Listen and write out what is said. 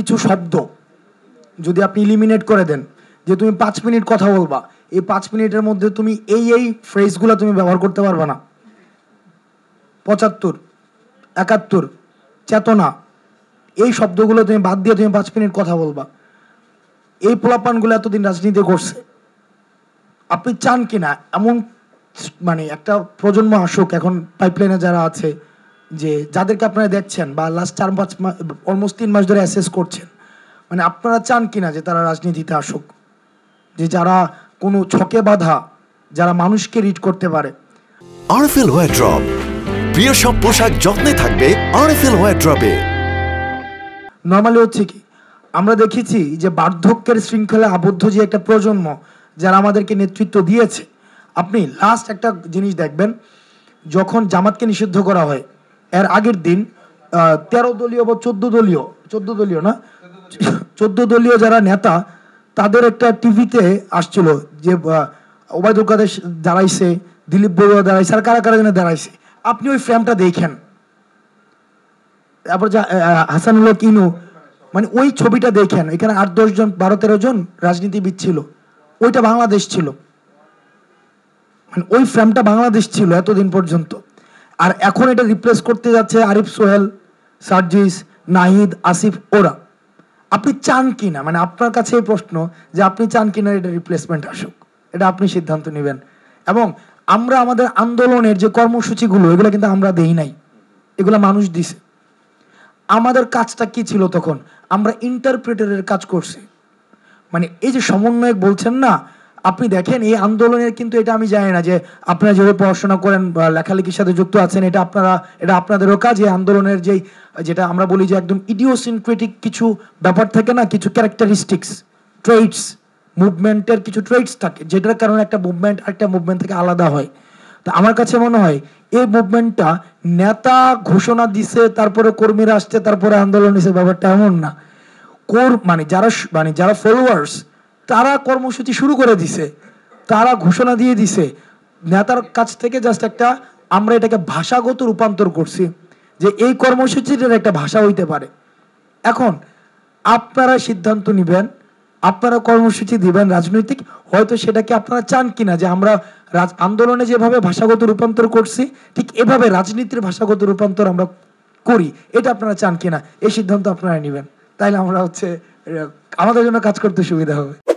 কিছু শব্দ যদি আপনি ইলিমিনেট করে দেন যে তুমি পাঁচ মিনিট কথা বলবা এই পাঁচ মিনিটের মধ্যে তুমি এই এই ফ্রেজগুলো তুমি ব্যবহার করতে পারবে না পঁচাত্তর একাত্তর চেতনা এই শব্দগুলো তুমি বাদ দিয়ে তুমি পাঁচ মিনিট কথা বলবা এই পোলাপানগুলো এতদিন রাজনীতি করছে আপনি চান কিনা এমন মানে একটা প্রজন্ম আসুক এখন পাইপলাইনে যারা আছে যে যাদেরকে আপনারা দেখছেন বা লাস্ট চার পাঁচ মাস অলমোস্ট তিন মাস ধরে অ্যাসেস করছেন মানে আপনারা চান কি না যে তারা রাজনীতিতে আসুক যে যারা কোনো ছকে বাধা যারা মানুষকে রিড করতে পারে আরফেল ওয়ারড্রপ প্রিয় সব পোশাক যত্নে থাকবে আরএফএল ওয়ারড্রপে নর্মালি হচ্ছে কি আমরা দেখেছি যে বার্ধক্যের শৃঙ্খলা আবদ্ধ যে একটা প্রজন্ম যারা আমাদেরকে নেতৃত্ব দিয়েছে আপনি লাস্ট একটা জিনিস দেখবেন যখন জামাতকে নিষিদ্ধ করা হয় এর আগের দিন তেরো দলীয় বা চোদ্দ দলীয় চোদ্দ দলীয় না চোদ্দ দলীয় যারা নেতা তাদের একটা টিভিতে আসছিল যে ওবায়দুল কাদের দাঁড়াইছে দিলীপ বড়ুয়া দাঁড়াইছে আর কারা কারা যেন দাঁড়াইছে আপনি ওই ফ্রেমটা দেখেন তারপর যা হাসানুল্লাহ কিনু মানে ওই ছবিটা দেখেন এখানে আট দশ জন বারো তেরো জন রাজনীতিবিদ ছিল ওইটা বাংলাদেশ ছিল মানে ওই ফ্রেমটা বাংলাদেশ ছিল এতদিন পর্যন্ত আর এখন এটা রিপ্লেস করতে যাচ্ছে আরিফ সোহেল সার্জিস নাহিদ আসিফ ওরা আপনি চান কি না মানে আপনার কাছে এই প্রশ্ন যে আপনি চান কি না এটা রিপ্লেসমেন্ট আসুক এটা আপনি সিদ্ধান্ত নেবেন এবং আমরা আমাদের আন্দোলনের যে কর্মসূচিগুলো এগুলো কিন্তু আমরা দেই নাই এগুলো মানুষ দিছে আমাদের কাজটা কি ছিল তখন আমরা ইন্টারপ্রেটারের কাজ করছি মানে এই যে সমন্বয়ক বলছেন না আপনি দেখেন এই আন্দোলনের কিন্তু এটা আমি জানি না যে আপনারা যেভাবে পড়াশোনা করেন লেখালেখির সাথে যুক্ত আছেন এটা আপনারা এটা আপনাদেরও কাজ এই আন্দোলনের যেই যেটা আমরা বলি যে একদম ইডিওসিনক্রেটিক কিছু ব্যাপার থাকে না কিছু ক্যারেক্টারিস্টিক্স ট্রেডস মুভমেন্টের কিছু ট্রেডস থাকে যেটার কারণে একটা মুভমেন্ট একটা মুভমেন্ট থেকে আলাদা হয় তা আমার কাছে মনে হয় এই মুভমেন্টটা নেতা ঘোষণা দিছে তারপরে কর্মীরা আসছে তারপরে আন্দোলন নিছে ব্যাপারটা এমন না কোর মানে যারা মানে যারা ফলোয়ার্স তারা কর্মসূচি শুরু করে দিছে তারা ঘোষণা দিয়ে দিছে নেতার কাছ থেকে জাস্ট একটা আমরা এটাকে ভাষাগত রূপান্তর করছি যে এই কর্মসূচিটার একটা ভাষা হইতে পারে এখন আপনারা সিদ্ধান্ত নেবেন আপনারা কর্মসূচি দিবেন রাজনৈতিক হয়তো সেটাকে আপনারা চান কিনা যে আমরা রাজ আন্দোলনে যেভাবে ভাষাগত রূপান্তর করছি ঠিক এভাবে রাজনীতির ভাষাগত রূপান্তর আমরা করি এটা আপনারা চান কিনা এই সিদ্ধান্ত আপনারা নেবেন তাইলে আমরা হচ্ছে আমাদের জন্য কাজ করতে সুবিধা হবে